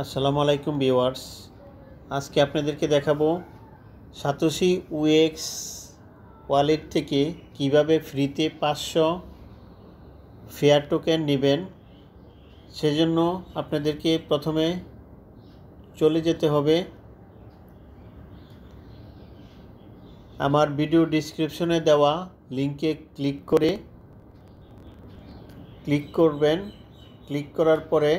আসসালামু আলাইকুম ভিওয়ার্স আজকে আপনাদেরকে দেখাবো সাতোশি উএক্স ওয়ালেট থেকে কিভাবে ফ্রিতে পাঁচশো ফেয়ার টোকেন নেবেন সেজন্য আপনাদেরকে প্রথমে চলে যেতে হবে আমার ভিডিও ডিসক্রিপশনে দেওয়া লিঙ্কে ক্লিক করে ক্লিক করবেন ক্লিক করার পরে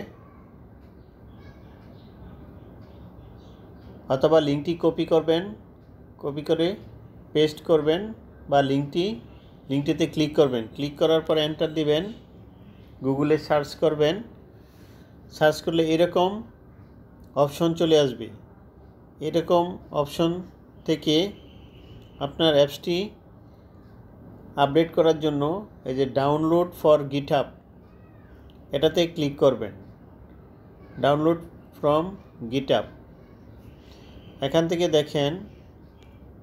অথবা লিঙ্কটি কপি করবেন কপি করে পেস্ট করবেন বা লিঙ্কটি লিঙ্কটিতে ক্লিক করবেন ক্লিক করার পর এন্টার দিবেন গুগলে সার্চ করবেন সার্চ করলে এরকম অপশন চলে আসবে এরকম অপশন থেকে আপনার অ্যাপসটি আপডেট করার জন্য এই যে ডাউনলোড ফর গিটহাব এটাতে ক্লিক করবেন ডাউনলোড ফ্রম গিটহাব এখান থেকে দেখেন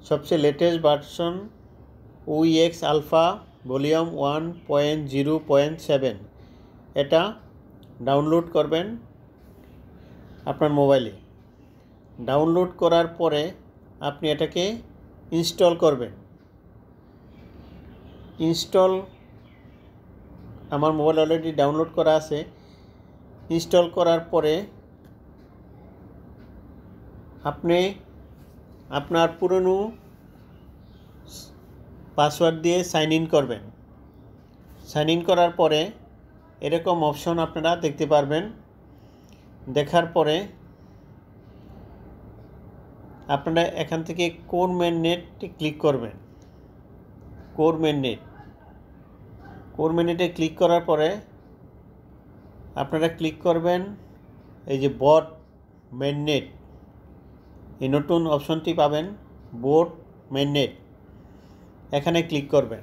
সবচেয়ে লেটেস্ট ভার্সন উইএক্স alpha volume one point zero point seven এটা ডাউনলোড করবেন আপনার মোবাইলে ডাউনলোড করার পরে আপনি এটাকে ইনস্টল করবেন ইনস্টল আমার মোবাইল অলরেডি ডাউনলোড করা আছে ইনস্টল করার পরে আপনি আপনার পুরনো পাসওয়ার্ড দিয়ে সাইন ইন করবেন সাইন ইন করার পরে এরকম অপশন আপনারা দেখতে পারবেন দেখার পরে আপনারা এখান থেকে কোর মেন নেটে ক্লিক করবেন কোর মেন নেট কোর নেটে ক্লিক করার পরে আপনারা ক্লিক করবেন এই যে বট মেন নেট এই নতুন অপশনটি পাবেন বোট মেননেট এখানে ক্লিক করবেন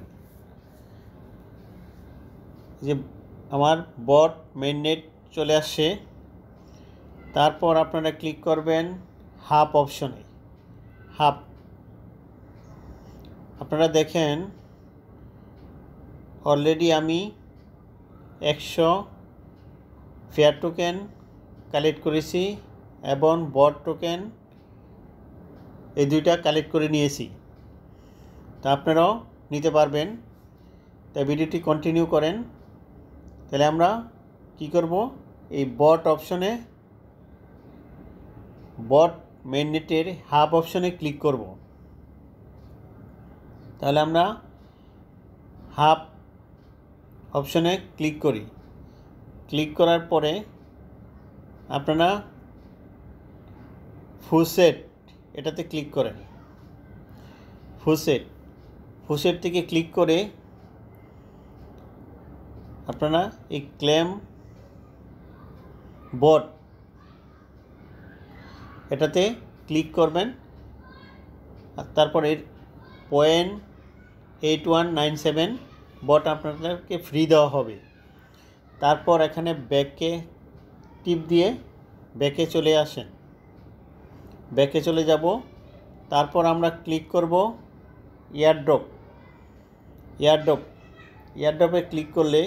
যে আমার বট মেননেট চলে আসছে তারপর আপনারা ক্লিক করবেন হাফ অপশনে হাফ আপনারা দেখেন অলরেডি আমি একশো ফেয়ার টোকেন কালেক্ট করেছি এবং বট টোকেন এই দুইটা কালেক্ট করে নিয়েছি তা আপনারাও নিতে পারবেন তাই ভিডিওটি কন্টিনিউ করেন তাহলে আমরা কি করব এই বট অপশনে বট মেননেটের হাব অপশনে ক্লিক করব তাহলে আমরা হাব অপশনে ক্লিক করি ক্লিক করার পরে আপনারা ফুসেট এটাতে ক্লিক করেন ফুসেট ফুসেট থেকে ক্লিক করে আপনারা এই ক্লেম বট এটাতে ক্লিক করবেন আর তারপর এর point eight one nine seven bot আপনাদেরকে ফ্রি দেওয়া হবে তারপর এখানে ব্যাকে টিপ দিয়ে ব্যাকে চলে আসেন ব্যাকে চলে যাব তারপর আমরা ক্লিক করব ইয়ারড্রপ ইয়ারড্রপ ইয়ারড্রপে ক্লিক করলে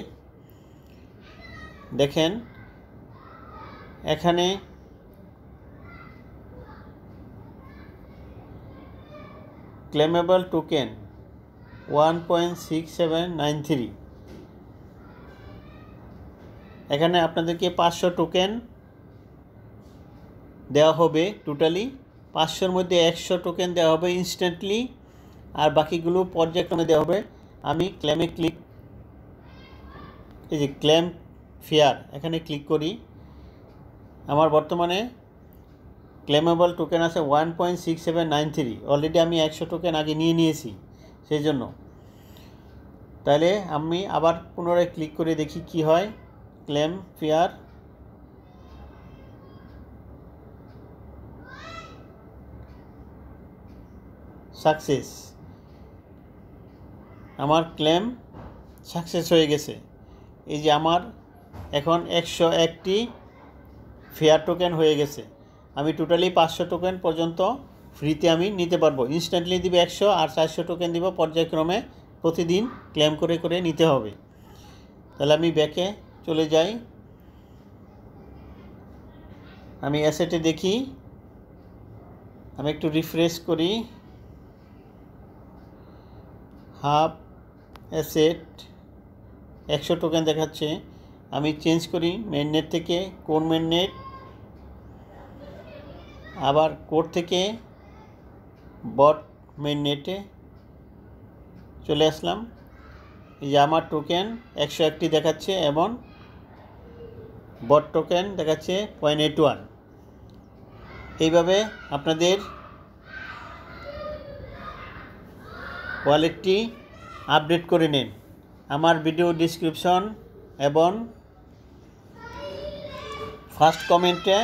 দেখেন এখানে claimable token one point six seven nine three এখানে আপনাদেরকে পাঁচশো টোকেন দেওয়া হবে টোটালি পাঁচশোর মধ্যে একশো টোকেন দেওয়া হবে ইনস্ট্যান্টলি আর বাকিগুলো পর্যায়ক্রমে দেওয়া হবে আমি ক্ল্যামে ক্লিক এই যে ক্ল্যাম ফেয়ার এখানে ক্লিক করি আমার বর্তমানে ক্ল্যামেবল টোকেন আছে one point six seven nine three already আমি একশো টোকেন আগে নিয়ে নিয়েছি সেই জন্য তাহলে আমি আবার পুনরায় ক্লিক করে দেখি কি হয় ক্ল্যাম ফেয়ার সাকসেস আমার ক্লেম সাকসেস হয়ে গেছে এই যে আমার এখন একশো একটি ফেয়ার টোকেন হয়ে গেছে আমি টোটালি পাঁচশো টোকেন পর্যন্ত ফ্রিতে আমি নিতে পারবো ইনস্ট্যান্টলি দিবে একশো আর চারশো টোকেন দিব পর্যায়ক্রমে প্রতিদিন ক্লেম করে করে নিতে হবে তাহলে আমি ব্যাকে চলে যাই আমি অ্যাসেটে দেখি আমি একটু রিফ্রেশ করি হাফ অ্যাসেট একশো টোকেন দেখাচ্ছে আমি চেঞ্জ করি মেননেট থেকে কোন মেননেট আবার কোড থেকে বট মেননেটে চলে আসলাম এই যে আমার টোকেন একশো একটি দেখাচ্ছে এবং বট টোকেন দেখাচ্ছে পয়েন্ট এইট ওয়ান এইভাবে আপনাদের ওয়ালেটটি আপডেট করে নিন আমার ভিডিও ডিসক্রিপশন এবং ফার্স্ট কমেন্টে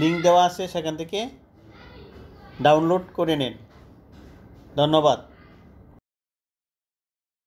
লিঙ্ক দেওয়া আছে সেখান থেকে ডাউনলোড করে নিন ধন্যবাদ